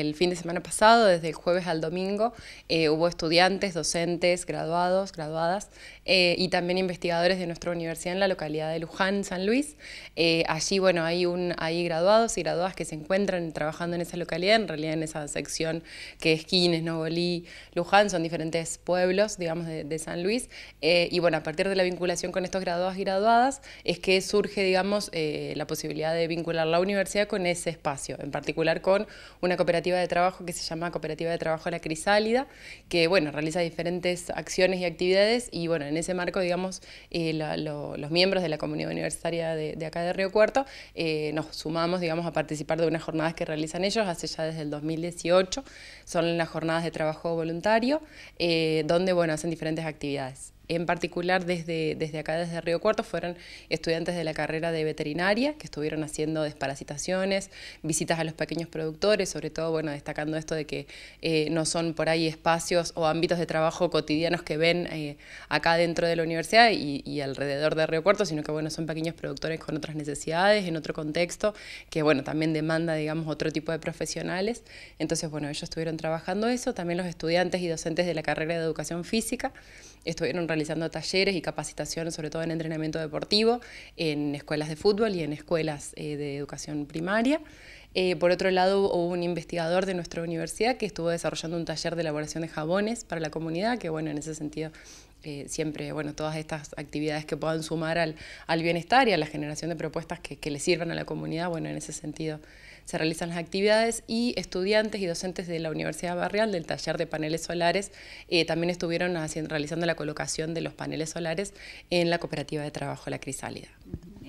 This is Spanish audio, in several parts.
El fin de semana pasado, desde el jueves al domingo, eh, hubo estudiantes, docentes, graduados, graduadas eh, y también investigadores de nuestra universidad en la localidad de Luján, San Luis. Eh, allí, bueno, hay, un, hay graduados y graduadas que se encuentran trabajando en esa localidad, en realidad en esa sección que es Quines, Novolí, Luján, son diferentes pueblos, digamos, de, de San Luis. y bueno, a partir de la vinculación con estos graduados y graduadas es que surge, digamos, la posibilidad de vincular la universidad con ese espacio, en particular con una cooperativa de trabajo que se llama Cooperativa de Trabajo La Crisálida, que bueno, realiza diferentes acciones y actividades y bueno, en ese marco, digamos, eh, los miembros de la comunidad universitaria de, acá de Río Cuarto eh, nos sumamos, digamos, a participar de unas jornadas que realizan ellos hace ya desde el 2018, son las jornadas de trabajo voluntario, eh, donde bueno, hacen diferentes actividades en particular desde, desde acá, desde Río Cuarto, fueron estudiantes de la carrera de veterinaria que estuvieron haciendo desparasitaciones, visitas a los pequeños productores, sobre todo, bueno, destacando esto de que eh, no son por ahí espacios o ámbitos de trabajo cotidianos que ven eh, acá dentro de la universidad y, y, alrededor de Río Cuarto, sino que, bueno, son pequeños productores con otras necesidades, en otro contexto, que, bueno, también demanda, digamos, otro tipo de profesionales. Entonces, bueno, ellos estuvieron trabajando eso, también los estudiantes y docentes de la carrera de educación física estuvieron realizando talleres y capacitaciones, sobre todo en entrenamiento deportivo, en escuelas de fútbol y en escuelas eh, de educación primaria. Eh, por otro lado, hubo un investigador de nuestra universidad que estuvo desarrollando un taller de elaboración de jabones para la comunidad, que bueno, en ese sentido eh, siempre, bueno, todas estas actividades que puedan sumar al, bienestar y a la generación de propuestas que, que le sirvan a la comunidad, bueno, en ese sentido se realizan las actividades y estudiantes y docentes de la Universidad Barrial, del taller de paneles solares, eh, también estuvieron haciendo, realizando la colocación de los paneles solares en la cooperativa de trabajo La Crisálida.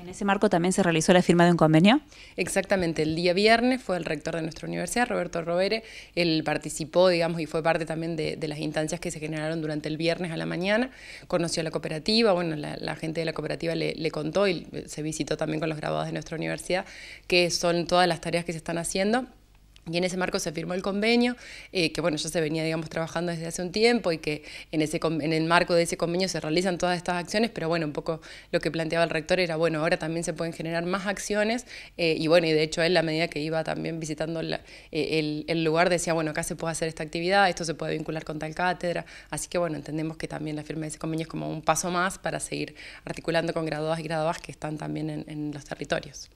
En ese marco también se realizó la firma de un convenio. Exactamente, el día viernes fue el rector de nuestra universidad, Roberto Robere, él participó, digamos, y fue parte también de, las instancias que se generaron durante el viernes a la mañana, conoció a la cooperativa, bueno, la, gente de la cooperativa le, le, contó y se visitó también con los graduados de nuestra universidad, que son todas las tareas que se están haciendo y en ese marco se firmó el convenio, eh, que bueno, ya se venía, digamos, trabajando desde hace un tiempo y que en, ese, el marco de ese convenio se realizan todas estas acciones, pero bueno, un poco lo que planteaba el rector era, bueno, ahora también se pueden generar más acciones eh, y bueno, y de hecho él a medida que iba también visitando eh, el, lugar decía, bueno, acá se puede hacer esta actividad, esto se puede vincular con tal cátedra, así que bueno, entendemos que también la firma de ese convenio es como un paso más para seguir articulando con graduadas y graduadas que están también en, en los territorios.